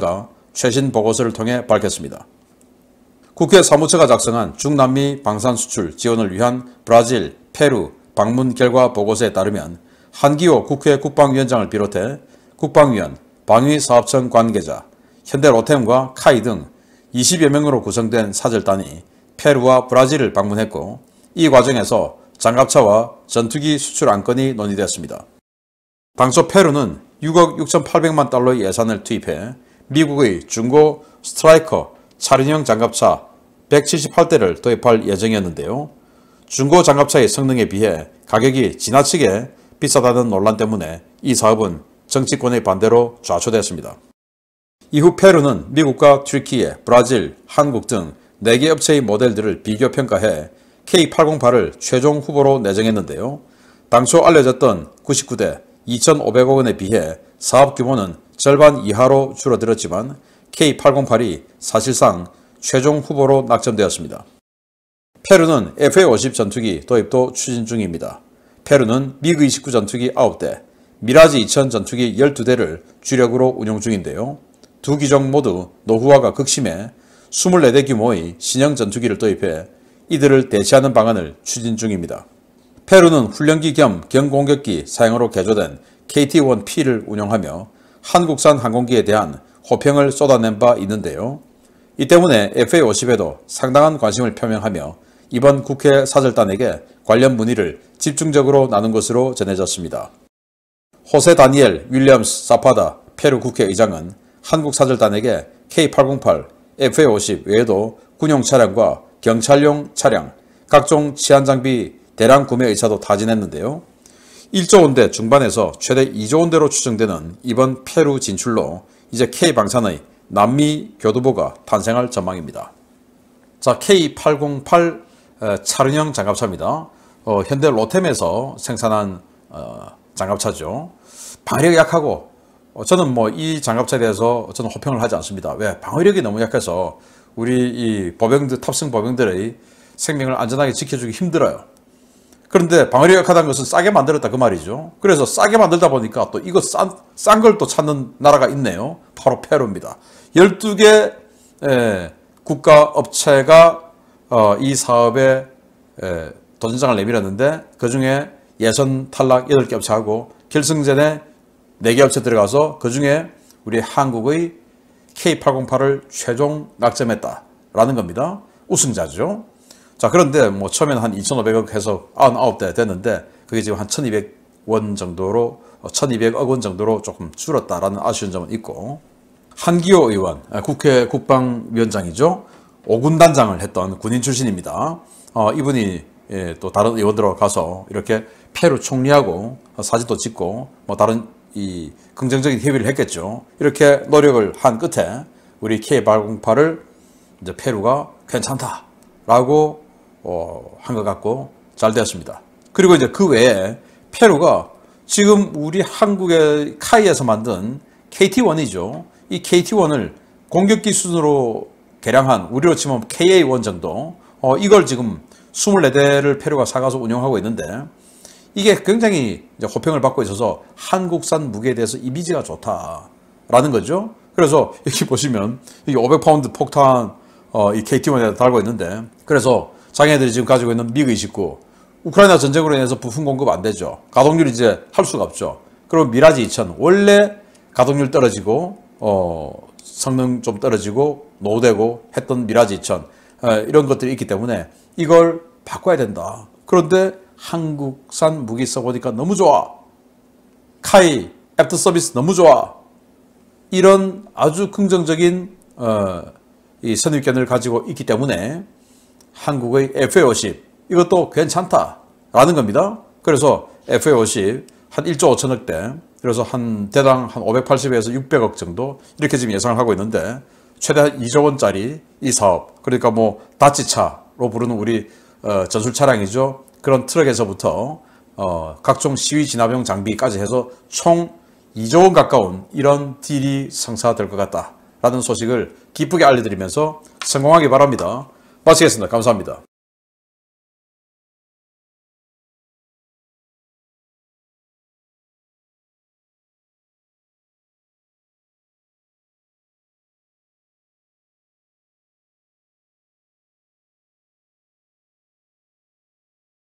사무처가 최신 보고서를 통해 밝혔습니다. 국회 사무처가 작성한 중남미 방산 수출 지원을 위한 브라질, 페루 방문 결과 보고서에 따르면 한기호 국회 국방위원장을 비롯해 국방위원, 방위사업청 관계자, 현대로템과 카이 등 20여 명으로 구성된 사절단이 페루와 브라질을 방문했고 이 과정에서 장갑차와 전투기 수출 안건이 논의되습니다 당초 페루는 6억 6,800만 달러의 예산을 투입해 미국의 중고 스트라이커 차륜형 장갑차 178대를 도입할 예정이었는데요. 중고 장갑차의 성능에 비해 가격이 지나치게 비싸다는 논란 때문에 이 사업은 정치권의 반대로 좌초됐습니다. 이후 페루는 미국과 튀키에 브라질, 한국 등 4개 업체의 모델들을 비교 평가해 K808을 최종 후보로 내정했는데요. 당초 알려졌던 99대 2,500억 원에 비해 사업 규모는 절반 이하로 줄어들었지만 k 8 0 8이 사실상 최종 후보로 낙점되었습니다. 페루는 FA-50 전투기 도입도 추진 중입니다. 페루는 미그-29 전투기 9대, 미라지 2000 전투기 12대를 주력으로 운용 중인데요. 두 기종 모두 노후화가 극심해 24대 규모의 신형 전투기를 도입해 이들을 대체하는 방안을 추진 중입니다. 페루는 훈련기 겸 경공격기 사용으로 개조된 KT-1P를 운영하며 한국산 항공기에 대한 호평을 쏟아낸 바 있는데요. 이 때문에 FA50에도 상당한 관심을 표명하며 이번 국회 사절단에게 관련 문의를 집중적으로 나눈 것으로 전해졌습니다. 호세 다니엘 윌리엄스 사파다 페루 국회의장은 한국 사절단에게 K808, FA50 외에도 군용 차량과 경찰용 차량, 각종 치안장비 대량 구매 의사도 타진했는데요. 1조 원대 중반에서 최대 2조 원대로 추정되는 이번 페루 진출로 이제 K방산의 남미 교두보가 탄생할 전망입니다. 자 K808 어, 차륜형 장갑차입니다. 어, 현대 로템에서 생산한 어, 장갑차죠. 방해력이 약하고 어, 저는 뭐 이 장갑차에 대해서 저는 호평을 하지 않습니다. 왜? 방어력이 너무 약해서 우리 이 보병들 탑승 보병들의 생명을 안전하게 지켜주기 힘들어요. 그런데 방어력이 약하다는 것은 싸게 만들었다 그 말이죠. 그래서 싸게 만들다 보니까 또 이거 싼걸 또 찾는 나라가 있네요. 바로 페루입니다. 12개 에, 국가 업체가 어, 이 사업에 에, 도전장을 내밀었는데 그중에 예선 탈락 8개 업체하고 결승전에 4개 업체 들어가서 그중에 우리 한국의 K808을 최종 낙점했다라는 겁니다. 우승자죠. 자, 그런데 뭐 처음에는 한 2,500억 해서 99대 됐는데 그게 지금 한 1,200원 정도로 1,200억 어, 원 정도로 조금 줄었다라는 아쉬운 점은 있고 한기호 의원, 아, 국회 국방위원장이죠. 오군단장을 했던 군인 출신입니다. 어, 이분이 예, 또 다른 의원들하고 가서 이렇게 패로 총리하고 사진도 찍고 뭐 다른 이 긍정적인 협의를 했겠죠. 이렇게 노력을 한 끝에 우리 K808을 이제 페루가 괜찮다라고 어, 한것 같고 잘 되었습니다. 그리고 이제 그 외에 페루가 지금 우리 한국의 카이에서 만든 KT1이죠. 이 KT1을 공격기 수으로 개량한 우리로 치면 KA1 정도 어, 이걸 지금 24대를 페루가 사가서 운영하고 있는데 이게 굉장히 호평을 받고 있어서 한국산 무게에 대해서 이미지가 좋다라는 거죠. 그래서 여기 보시면 500파운드 폭탄 어, 이 KT1에 달고 있는데 그래서 자기네들이 지금 가지고 있는 미그29 우크라이나 전쟁으로 인해서 부품 공급 안 되죠. 가동률 이제 이할 수가 없죠. 그럼 미라지 2000 원래 가동률 떨어지고 어 성능 좀 떨어지고 노후되고 했던 미라지 2000 어, 이런 것들이 있기 때문에 이걸 바꿔야 된다. 그런데 한국산 무기 써보니까 너무 좋아. 카이 애프터 서비스 너무 좋아. 이런 아주 긍정적인 어, 이 선입견을 가지고 있기 때문에 한국의 FA50 이것도 괜찮다라는 겁니다. 그래서 FA50 한 1조 5천억대 그래서 한 대당 한 580에서 600억 정도 이렇게 지금 예상을 하고 있는데 최대 한 2조 원짜리 이 사업 그러니까 뭐 다치차로 부르는 우리 어, 전술 차량이죠. 그런 트럭에서부터 어, 각종 시위 진압용 장비까지 해서 총 2조 원 가까운 이런 딜이 성사될 것 같다라는 소식을 기쁘게 알려드리면서 성공하기 바랍니다. 마치겠습니다. 감사합니다.